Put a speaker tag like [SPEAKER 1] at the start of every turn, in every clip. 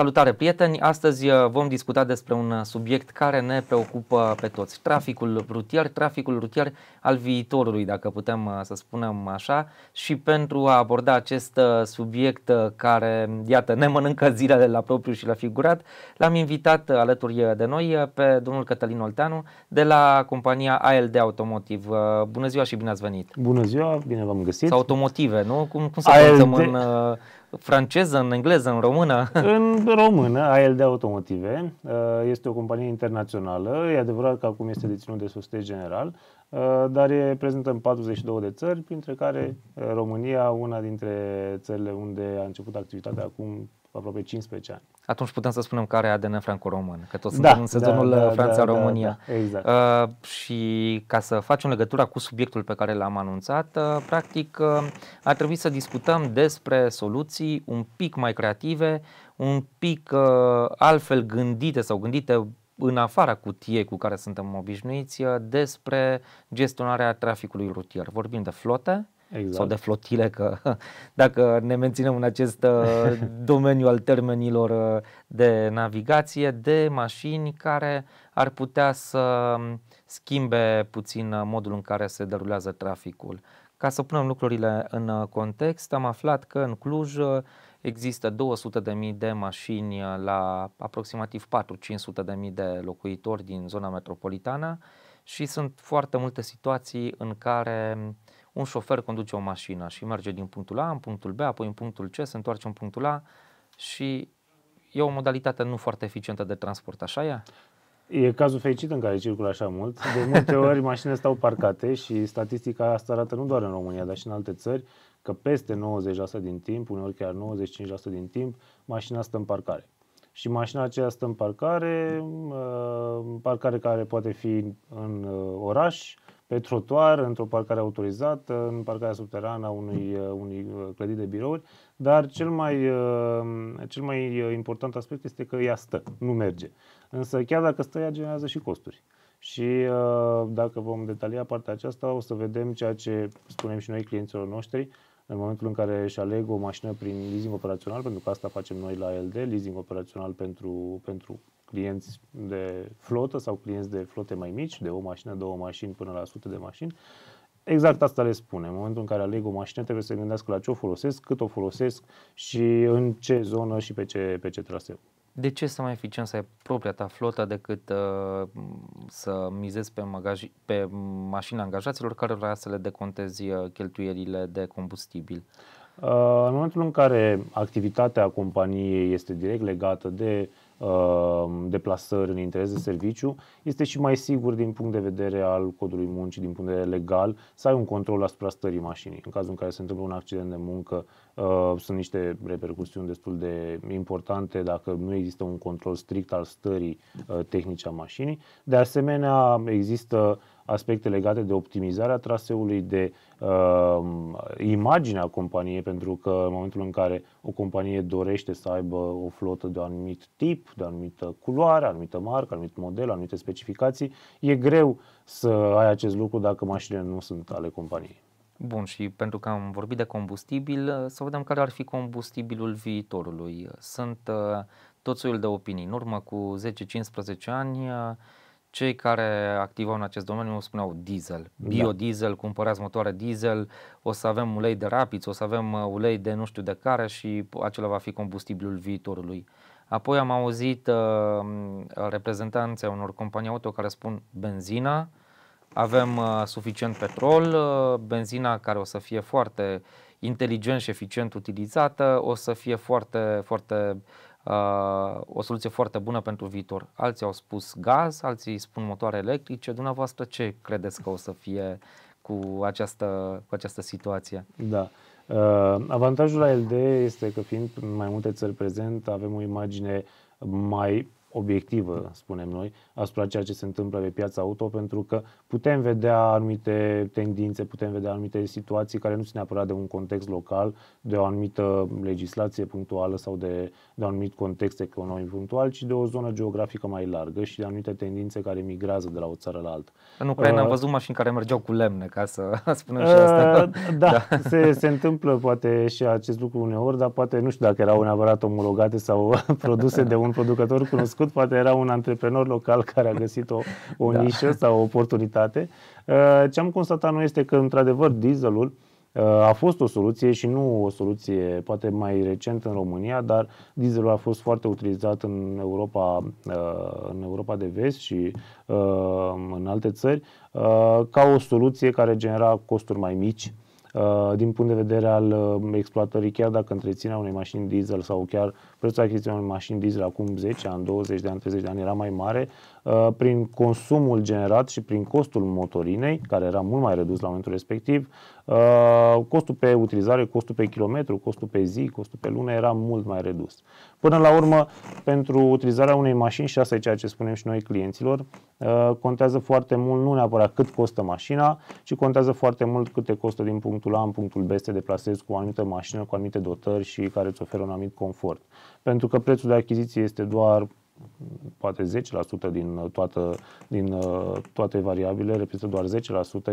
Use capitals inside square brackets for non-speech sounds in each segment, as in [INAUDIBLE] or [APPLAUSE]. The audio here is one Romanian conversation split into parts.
[SPEAKER 1] Salutare prieteni! Astăzi uh, vom discuta despre un uh, subiect care ne preocupă pe toți. Traficul rutier, traficul rutier al viitorului, dacă putem uh, să spunem așa. Și pentru a aborda acest subiect care, iată, ne mănâncă zilele la propriu și la figurat, l-am invitat alături de noi pe domnul Cătălin Olteanu de la compania ALD Automotive. Bună ziua și bine ați venit! Bună ziua, bine v-am găsit! Sau automotive, nu? Cum, cum să ALD... în franceză, în engleză, în română? [LAUGHS]
[SPEAKER 2] În română, ALD Automotive. Uh, este o companie internațională. E adevărat că acum este deținut de Societe General, uh, dar e prezentă în 42 de țări, printre care uh, România, una dintre țările unde a început activitatea acum aproape 15 ani.
[SPEAKER 1] Atunci putem să spunem că are ADN franco-român, că tot da, suntem da, în sezonul da, uh, da, Franța-România. Da, da, exact. uh, și ca să facem legătura cu subiectul pe care l-am anunțat, uh, practic uh, ar trebui să discutăm despre soluții un pic mai creative, un pic uh, altfel gândite sau gândite în afara cutiei cu care suntem obișnuiți, uh, despre gestionarea traficului rutier. Vorbim de flote, exact. sau de flotile, că [LAUGHS] dacă ne menținem în acest uh, [LAUGHS] domeniu al termenilor uh, de navigație, de mașini care ar putea să um, schimbe puțin uh, modul în care se derulează traficul. Ca să punem lucrurile în context, am aflat că în Cluj există 200.000 de mașini la aproximativ 4-500.000 de locuitori din zona metropolitană și sunt foarte multe situații în care uh, un șofer conduce o mașină și merge din punctul A în punctul B, apoi în punctul C, se întoarce în punctul A și e o modalitate nu foarte eficientă de transport, așa e?
[SPEAKER 2] E cazul fericit în care circulă așa mult. De multe [LAUGHS] ori mașinile stau parcate și statistica asta arată nu doar în România, dar și în alte țări, că peste 90% din timp, uneori chiar 95% din timp, mașina stă în parcare. Și mașina aceea stă în parcare, uh, parcare care poate fi în uh, oraș, pe trotuar, într-o parcare autorizată, în parcarea subterană a unui, mm. uh, unui uh, clădiri de birouri, dar cel mai, uh, cel mai important aspect este că ea stă, nu merge. Însă chiar dacă stă, ea generează și costuri. Și dacă vom detalia partea aceasta, o să vedem ceea ce spunem și noi clienților noștri, în momentul în care își aleg o mașină prin leasing operațional, pentru că asta facem noi la LD, leasing operațional pentru, pentru clienți de flotă sau clienți de flote mai mici, de o mașină, două mașini, până la sute de mașini, Exact asta le spune. În momentul în care aleg o mașină, trebuie să gândească la ce o folosesc, cât o folosesc și în ce zonă și pe ce, pe ce traseu.
[SPEAKER 1] De ce să mai eficient să ai propria ta flotă decât uh, să mizezi pe, magaj- pe mașina angajaților care vrea să le decontezi uh, cheltuielile de combustibil?
[SPEAKER 2] Uh, în momentul în care activitatea companiei este direct legată de Uh, deplasări în interes de serviciu, este și mai sigur din punct de vedere al codului muncii, din punct de vedere legal, să ai un control asupra stării mașinii. În cazul în care se întâmplă un accident de muncă, uh, sunt niște repercusiuni destul de importante dacă nu există un control strict al stării uh, tehnice a mașinii. De asemenea, există aspecte legate de optimizarea traseului, de uh, imaginea companiei, pentru că în momentul în care o companie dorește să aibă o flotă de anumit tip, de anumită culoare, anumită marcă, anumit model, anumite specificații, e greu să ai acest lucru dacă mașinile nu sunt ale companiei.
[SPEAKER 1] Bun, și pentru că am vorbit de combustibil, să vedem care ar fi combustibilul viitorului. Sunt uh, tot soiul de opinii. În urmă cu 10-15 ani, uh, cei care activau în acest domeniu spuneau diesel, da. biodiesel, da. cumpărați motoare diesel, o să avem ulei de rapiți, o să avem uh, ulei de nu știu de care și acela va fi combustibilul viitorului. Apoi am auzit uh, reprezentanțe unor companii auto care spun benzina, avem uh, suficient petrol, uh, benzina care o să fie foarte inteligent și eficient utilizată, o să fie foarte, foarte uh, o soluție foarte bună pentru viitor. Alții au spus gaz, alții spun motoare electrice. Dumneavoastră ce credeți că o să fie
[SPEAKER 2] cu această, cu această situație? Da. Uh, avantajul la LD este că fiind în mai multe țări prezent, avem o imagine mai obiectivă, da. spunem noi, asupra ceea ce se întâmplă pe piața auto, pentru că putem vedea anumite tendințe, putem vedea anumite situații care nu sunt neapărat de un context local, de o anumită legislație punctuală sau de, de un anumit context economic punctual, ci de o zonă geografică mai largă și de anumite tendințe care migrează de la o țară la alta. În Ucraina uh, am văzut
[SPEAKER 1] mașini care mergeau cu lemne, ca să
[SPEAKER 2] [LAUGHS] spunem și uh, asta. Uh, da, da. Se, se întâmplă poate și acest lucru uneori, dar poate nu știu dacă erau neapărat omologate sau [LAUGHS] produse de un producător cunoscut cunoscut, poate era un antreprenor local care a găsit o, o da. nișă sau o oportunitate. Uh, ce am constatat noi este că, într-adevăr, dieselul uh, a fost o soluție și nu o soluție poate mai recent în România, dar dieselul a fost foarte utilizat în Europa, uh, în Europa de vest și în alte țări ca o soluție care genera costuri mai mici Uh, din punct de vedere al uh, exploatării, chiar dacă întreținerea unei mașini diesel sau chiar prețul achiziției unei mașini diesel acum 10 ani, 20 de ani, 30 de ani era mai mare, uh, prin consumul generat și prin costul motorinei, care era mult mai redus la momentul respectiv, Uh, costul pe utilizare, costul pe kilometru, costul pe zi, costul pe lună era mult mai redus. Până la urmă, pentru utilizarea unei mașini, și asta e ceea ce spunem și noi clienților, uh, contează foarte mult nu neapărat cât costă mașina, ci contează foarte mult cât te costă din punctul A în punctul B să te deplasezi cu o anumită mașină, cu anumite dotări și care îți oferă un anumit confort. Pentru că prețul de achiziție este doar poate 10% din, uh, toată, din uh, toate variabile, reprezintă doar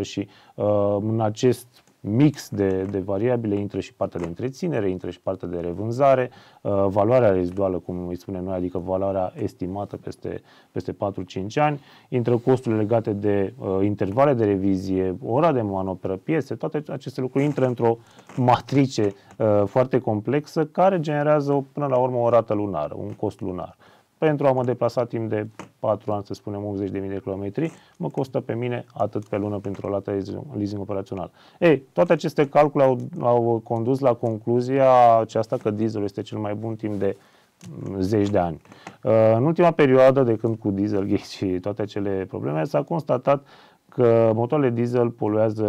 [SPEAKER 2] 10% și uh, în acest mix de, de variabile, intră și partea de întreținere, intră și partea de revânzare, uh, valoarea reziduală, cum îi spunem noi, adică valoarea estimată peste, peste 4-5 ani, intră costurile legate de uh, intervale de revizie, ora de manoperă, piese, toate aceste lucruri intră într-o matrice uh, foarte complexă care generează până la urmă o rată lunară, un cost lunar pentru a mă deplasa timp de 4 ani, să spunem 80.000 de kilometri, mă costă pe mine atât pe lună pentru o lată leasing operațional. Ei, toate aceste calcule au, au condus la concluzia aceasta că dieselul este cel mai bun timp de mm, zeci de ani. Uh, în ultima perioadă, de când cu diesel și toate acele probleme, s-a constatat că motoarele diesel poluează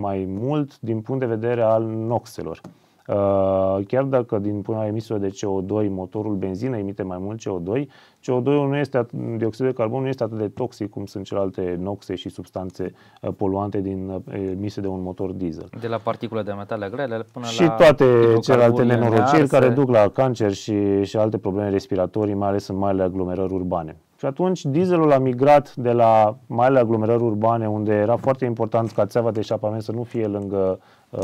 [SPEAKER 2] mai mult din punct de vedere al noxelor. Uh, chiar dacă din până la de CO2 motorul benzină emite mai mult CO2, CO2-ul nu este, dioxid de carbon nu este atât de toxic cum sunt celelalte noxe și substanțe uh, poluante din uh, emise de un motor diesel.
[SPEAKER 1] De la particule de metale grele până și la... Și toate celelalte nenorociri care duc
[SPEAKER 2] la cancer și, și alte probleme respiratorii, mai ales în marile aglomerări urbane. Și atunci dieselul a migrat de la mai marile aglomerări urbane, unde era foarte important ca țeava de eșapament să nu fie lângă uh,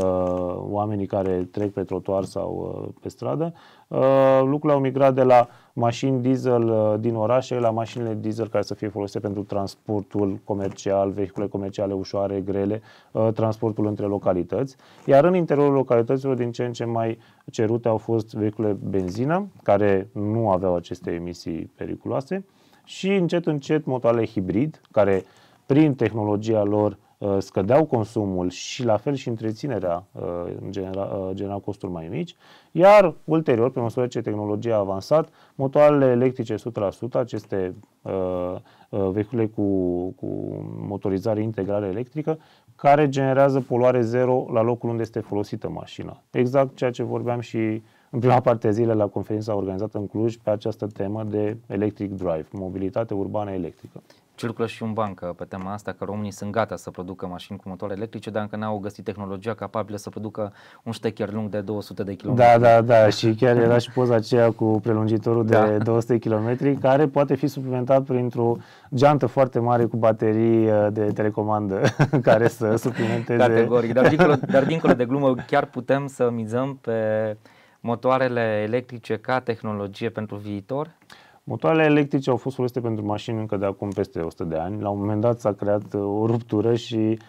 [SPEAKER 2] oamenii care trec pe trotuar sau uh, pe stradă, uh, lucrurile au migrat de la mașini diesel uh, din orașe la mașinile diesel care să fie folosite pentru transportul comercial, vehicule comerciale ușoare, grele, uh, transportul între localități. Iar în interiorul localităților din ce în ce mai cerute au fost vehicule benzină, care nu aveau aceste emisii periculoase și încet, încet motoarele hibrid, care prin tehnologia lor uh, scădeau consumul și la fel și întreținerea uh, genera, uh, genera costuri mai mici, iar ulterior, pe măsură ce tehnologia a avansat, motoarele electrice 100%, aceste uh, vehicule cu, cu motorizare integrală electrică, care generează poluare zero la locul unde este folosită mașina. Exact ceea ce vorbeam și uh, în prima parte a zilei la conferința organizată în Cluj pe această temă de electric drive, mobilitate urbană electrică.
[SPEAKER 1] Circulă și un bancă uh, pe tema asta că românii sunt gata să producă mașini cu motoare electrice, dar încă n-au găsit tehnologia capabilă să producă un ștecher lung de 200 de km. Da, da, da, și
[SPEAKER 2] chiar era și poza aceea cu prelungitorul de da. 200 [LAUGHS] km, care poate fi suplimentat printr-o geantă foarte mare cu baterii uh, de telecomandă [LAUGHS] care să [LAUGHS] suplimenteze. Categoric, dar dincolo, dar dincolo
[SPEAKER 1] de glumă chiar putem să mizăm pe motoarele electrice ca tehnologie pentru viitor?
[SPEAKER 2] Motoarele electrice au fost folosite pentru mașini încă de acum peste 100 de ani. La un moment dat s-a creat uh, o ruptură și uh,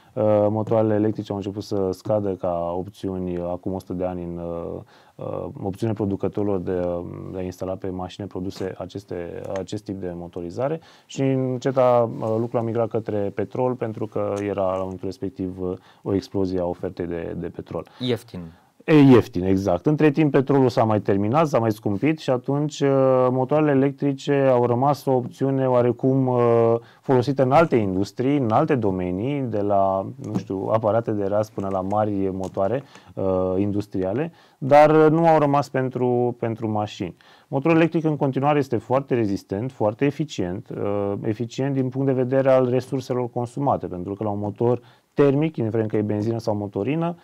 [SPEAKER 2] motoarele electrice au început să scadă ca opțiuni uh, acum 100 de ani în uh, uh opțiune producătorilor de, de a instala pe mașini produse aceste, acest tip de motorizare și încet a, uh, lucrul a migrat către petrol pentru că era la momentul respectiv o explozie a ofertei de, de petrol. Ieftin. E ieftin, exact. Între timp petrolul s-a mai terminat, s-a mai scumpit și atunci uh, motoarele electrice au rămas o opțiune oarecum uh, folosită în alte industrii, în alte domenii, de la, nu știu, aparate de ras până la mari motoare uh, industriale, dar nu au rămas pentru, pentru mașini. Motorul electric în continuare este foarte rezistent, foarte eficient, eficient din punct de vedere al resurselor consumate, pentru că la un motor termic, indiferent că e benzină sau motorină,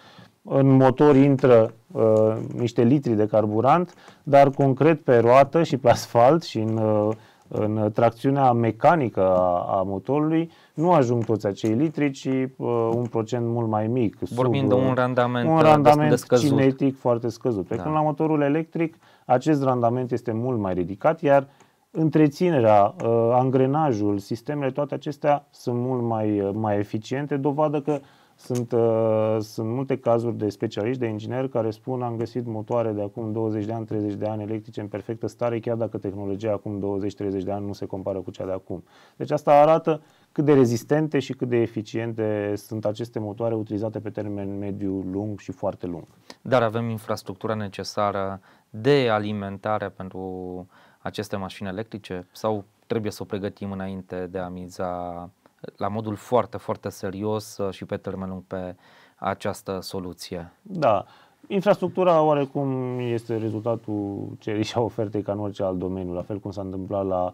[SPEAKER 2] în motor intră uh, niște litri de carburant, dar concret pe roată și pe asfalt și în, uh, în tracțiunea mecanică a, a motorului nu ajung toți acei litri, ci uh, un procent mult mai mic. Vorbim de un uh, randament, un uh, randament de scăzut. cinetic foarte scăzut. Pe da. când la motorul electric acest randament este mult mai ridicat, iar întreținerea, uh, angrenajul, sistemele, toate acestea sunt mult mai, uh, mai eficiente, dovadă că sunt, uh, sunt multe cazuri de specialiști, de ingineri care spun am găsit motoare de acum 20 de ani, 30 de ani electrice în perfectă stare, chiar dacă tehnologia acum 20-30 de ani nu se compară cu cea de acum. Deci asta arată cât de rezistente și cât de eficiente sunt aceste motoare utilizate pe termen mediu lung și foarte lung.
[SPEAKER 1] Dar avem infrastructura necesară de alimentare pentru aceste mașini electrice sau trebuie să o pregătim înainte de a miza la modul foarte, foarte serios uh, și pe termen lung pe această soluție.
[SPEAKER 2] Da. Infrastructura oarecum este rezultatul cerii și a ofertei ca în orice alt domeniu, la fel cum s-a întâmplat la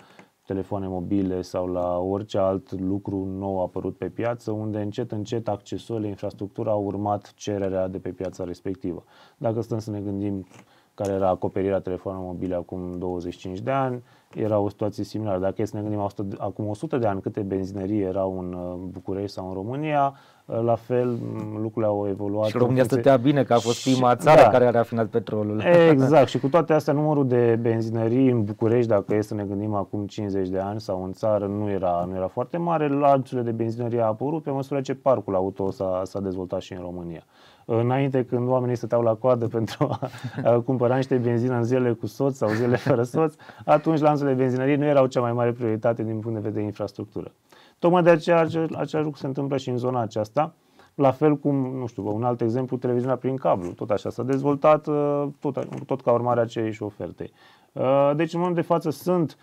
[SPEAKER 2] telefoane mobile sau la orice alt lucru nou apărut pe piață, unde încet, încet accesorile, infrastructura au urmat cererea de pe piața respectivă. Dacă stăm să ne gândim care era acoperirea telefonului mobil acum 25 de ani, era o situație similară. Dacă e să ne gândim 100, acum 100 de ani câte benzinerie erau în uh, București sau în România, uh, la fel lucrurile au evoluat. Și România stătea bine că a fost prima și, țară da. care a rafinat petrolul. Exact și cu toate astea numărul de benzinerii în București, dacă e să ne gândim acum 50 de ani sau în țară, nu era, nu era foarte mare. Lanțurile de benzinerie a apărut pe măsură ce parcul auto s-a, s-a dezvoltat și în România. Uh, înainte când oamenii stăteau la coadă [LAUGHS] pentru a cumpăra niște benzină în zilele cu soț sau zilele [LAUGHS] fără soț, atunci lanțurile benzinării nu erau cea mai mare prioritate din punct de vedere infrastructură. Tocmai de aceea același lucru se întâmplă și în zona aceasta, la fel cum, nu știu, un alt exemplu, televiziunea prin cablu, tot așa s-a dezvoltat, uh, tot, tot ca urmare a aceleiși oferte. Uh, deci, în momentul de față, sunt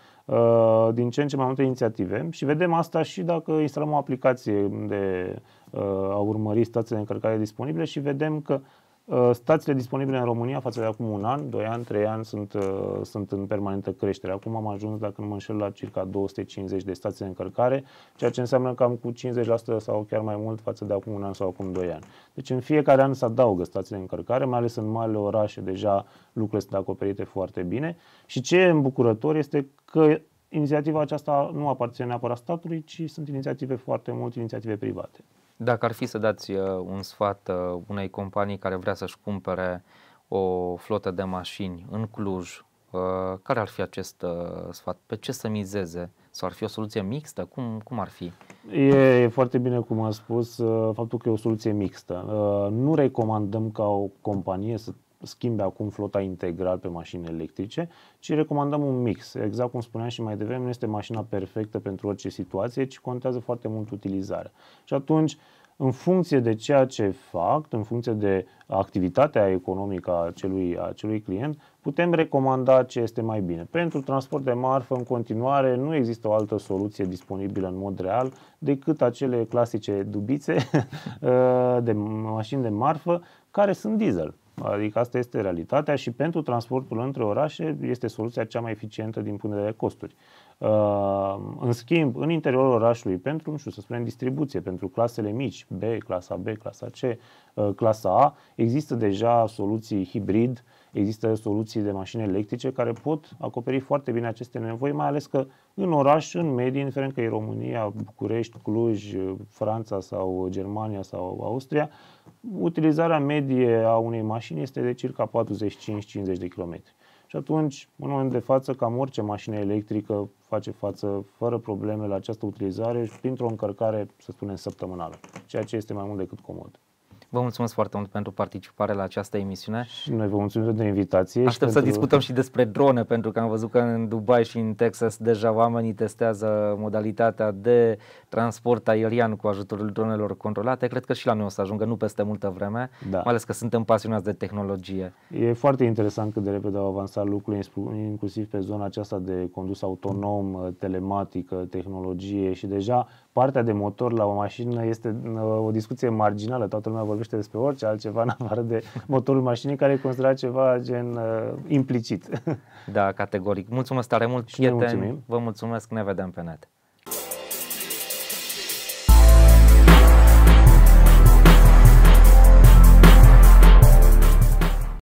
[SPEAKER 2] din ce în ce mai multe inițiative și vedem asta și dacă instalăm o aplicație de Uh, a urmări stațiile de încărcare disponibile și vedem că uh, stațiile disponibile în România față de acum un an, doi ani, trei ani sunt, uh, sunt în permanentă creștere. Acum am ajuns, dacă nu mă înșel, la circa 250 de stații de încărcare, ceea ce înseamnă cam cu 50% sau chiar mai mult față de acum un an sau acum doi ani. Deci în fiecare an se adaugă stații de încărcare, mai ales în marile orașe deja lucrurile sunt acoperite foarte bine și ce e îmbucurător este că inițiativa aceasta nu aparține neapărat statului, ci sunt inițiative foarte multe inițiative private.
[SPEAKER 1] Dacă ar fi să dați uh, un sfat uh, unei companii care vrea să-și cumpere o flotă de mașini în Cluj, uh, care ar fi acest sfat? Pe ce să mizeze? Sau ar fi o soluție mixtă? Cum, cum ar fi?
[SPEAKER 2] E, e foarte bine cum a spus faptul că e o soluție mixtă. Nu recomandăm ca o companie să schimbe acum flota integral pe mașini electrice, ci recomandăm un mix. Exact cum spuneam și mai devreme, nu este mașina perfectă pentru orice situație, ci contează foarte mult utilizarea. Și atunci, în funcție de ceea ce fac, în funcție de activitatea economică a acelui, a acelui client, putem recomanda ce este mai bine. Pentru transport de marfă, în continuare, nu există o altă soluție disponibilă în mod real decât acele clasice dubițe [LAUGHS] de mașini de marfă care sunt diesel. Adică asta este realitatea și pentru transportul între orașe este soluția cea mai eficientă din punct de vedere costuri. Uh, în schimb, în interiorul orașului, pentru, nu știu, să spunem, distribuție, pentru clasele mici, B, clasa B, clasa C, uh, clasa A, există deja soluții hibrid, uh, Există soluții de mașini electrice care pot acoperi foarte bine aceste nevoi, mai ales că în oraș, în medii, indiferent că e România, București, Cluj, Franța sau Germania sau Austria, utilizarea medie a unei mașini este de circa 45-50 de km. Și atunci, în momentul de față, cam orice mașină electrică face față fără probleme la această utilizare și printr-o încărcare, să spunem, săptămânală, ceea ce este mai mult decât comod.
[SPEAKER 1] Vă mulțumesc foarte mult pentru participare la această emisiune. Și noi vă mulțumim pentru invitație. Aștept pentru... să discutăm și despre drone, pentru că am văzut că în Dubai și în Texas deja oamenii testează modalitatea de transport aerian cu ajutorul dronelor controlate. Cred că și la noi o să ajungă, nu peste multă vreme, da. mai ales că suntem pasionați de tehnologie.
[SPEAKER 2] E foarte interesant cât de repede au avansat lucrurile, inclusiv pe zona aceasta de condus autonom, uh, telematică, tehnologie și deja partea de motor la o mașină este uh, o discuție marginală. Toată lumea vorbește vorbește despre orice altceva [LAUGHS] în afară de motorul mașinii, care e considerat ceva gen uh, implicit. [LAUGHS]
[SPEAKER 1] Da, categoric. Mulțumesc tare mult, Și prieteni. Mulțumim. Vă mulțumesc, ne vedem pe net.